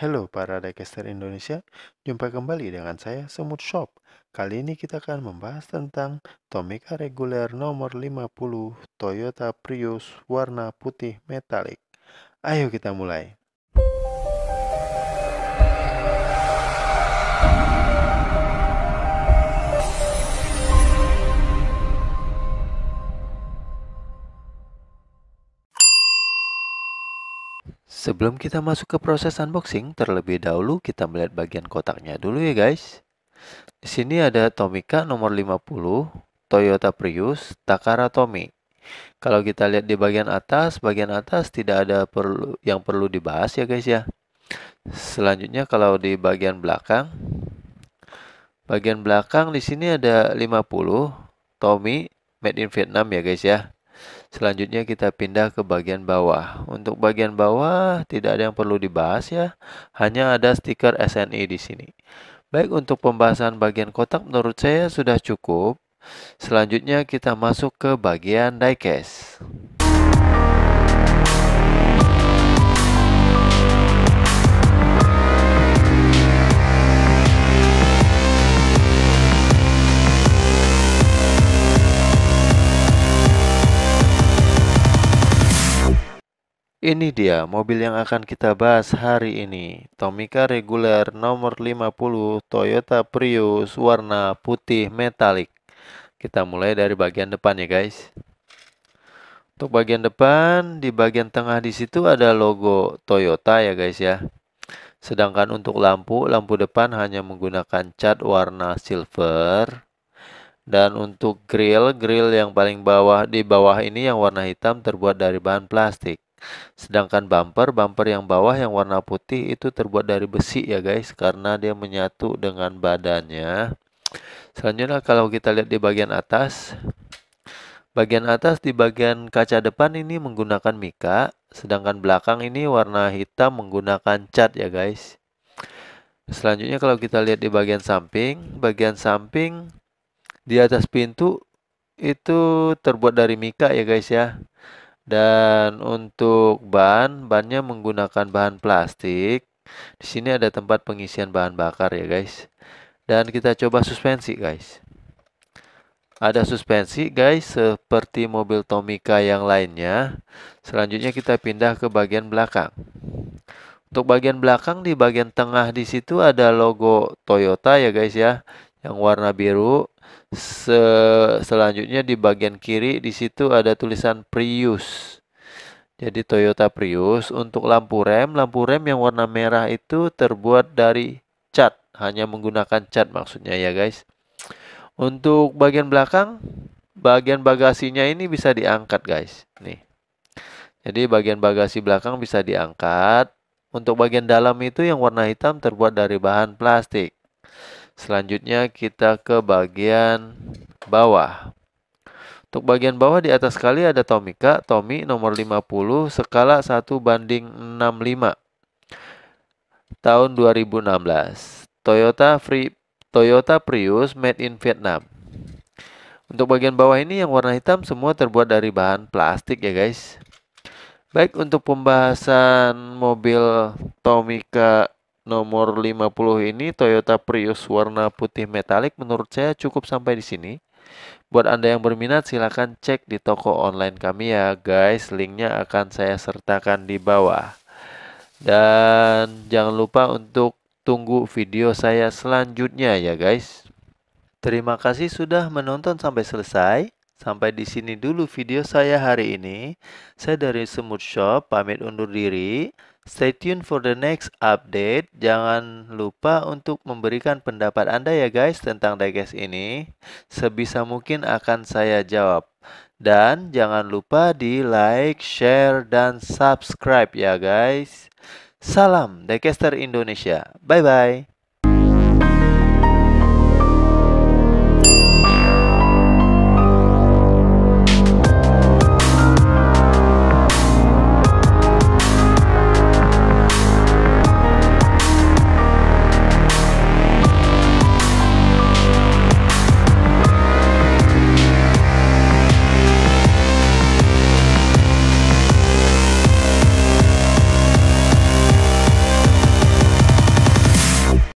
Halo para diecast Indonesia, jumpa kembali dengan saya Semut Shop. Kali ini kita akan membahas tentang Tomica Reguler nomor 50 Toyota Prius warna putih metalik. Ayo kita mulai. Sebelum kita masuk ke proses unboxing, terlebih dahulu kita melihat bagian kotaknya dulu ya guys. Di sini ada Tomica nomor 50, Toyota Prius, Takara Tomi. Kalau kita lihat di bagian atas, bagian atas tidak ada perlu yang perlu dibahas ya guys ya. Selanjutnya kalau di bagian belakang, bagian belakang di sini ada 50, Tomi made in Vietnam ya guys ya. Selanjutnya kita pindah ke bagian bawah. Untuk bagian bawah tidak ada yang perlu dibahas ya. Hanya ada stiker SNI di sini. Baik untuk pembahasan bagian kotak menurut saya sudah cukup. Selanjutnya kita masuk ke bagian diecast. Ini dia mobil yang akan kita bahas hari ini. Tomica reguler nomor 50 Toyota Prius warna putih metalik. Kita mulai dari bagian depan ya guys. Untuk bagian depan, di bagian tengah di situ ada logo Toyota ya guys ya. Sedangkan untuk lampu, lampu depan hanya menggunakan cat warna silver. Dan untuk grill, grill yang paling bawah di bawah ini yang warna hitam terbuat dari bahan plastik. Sedangkan bumper, bumper yang bawah yang warna putih itu terbuat dari besi ya guys karena dia menyatu dengan badannya. Selanjutnya kalau kita lihat di bagian atas. Bagian atas di bagian kaca depan ini menggunakan mika, sedangkan belakang ini warna hitam menggunakan cat ya guys. Selanjutnya kalau kita lihat di bagian samping, bagian samping di atas pintu itu terbuat dari mika ya guys ya. Dan untuk ban, bannya menggunakan bahan plastik. Di sini ada tempat pengisian bahan bakar ya guys. Dan kita coba suspensi guys. Ada suspensi guys seperti mobil Tomica yang lainnya. Selanjutnya kita pindah ke bagian belakang. Untuk bagian belakang di bagian tengah di situ ada logo Toyota ya guys ya. Yang warna biru. Se selanjutnya di bagian kiri di situ ada tulisan Prius. Jadi Toyota Prius untuk lampu rem, lampu rem yang warna merah itu terbuat dari cat, hanya menggunakan cat maksudnya ya guys. Untuk bagian belakang, bagian bagasinya ini bisa diangkat guys. Nih. Jadi bagian bagasi belakang bisa diangkat. Untuk bagian dalam itu yang warna hitam terbuat dari bahan plastik. Selanjutnya kita ke bagian bawah. Untuk bagian bawah di atas kali ada Tomika, Tomi nomor 50 skala 1 banding 65 tahun 2016. Toyota Free Toyota Prius made in Vietnam. Untuk bagian bawah ini yang warna hitam semua terbuat dari bahan plastik ya guys. Baik untuk pembahasan mobil Tomica nomor 50 ini Toyota Prius warna putih metalik menurut saya cukup sampai di sini. Buat Anda yang berminat silahkan cek di toko online kami ya guys, linknya akan saya sertakan di bawah. Dan jangan lupa untuk tunggu video saya selanjutnya ya guys. Terima kasih sudah menonton sampai selesai. Sampai di sini dulu video saya hari ini. Saya dari Semut Shop pamit undur diri. Stay tune for the next update. Jangan lupa untuk memberikan pendapat Anda ya guys tentang diecast ini. Sebisa mungkin akan saya jawab. Dan jangan lupa di like, share, dan subscribe ya guys. Salam Decaster Indonesia. Bye-bye.